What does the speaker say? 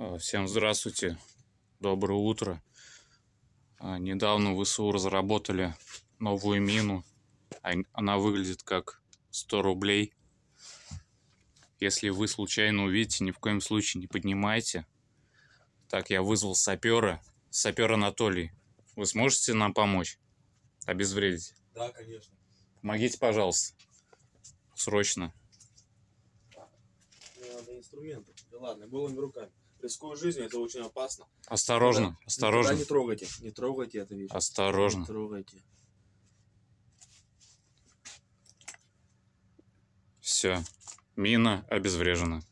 Э, всем здравствуйте, доброе утро. Э, недавно в ВСУ разработали новую мину. Она выглядит как 100 рублей. Если вы случайно увидите, ни в коем случае не поднимайте. Так, я вызвал сапера. Сапер Анатолий, вы сможете нам помочь? Обезвредить? Да, конечно. Помогите, пожалуйста. Срочно это инструменты. Да ладно, голыми руками. Рискую жизнь это очень опасно. Осторожно, Тогда, осторожно. не трогайте, не трогайте это вещь. Осторожно. Не трогайте. Все, мина обезврежена.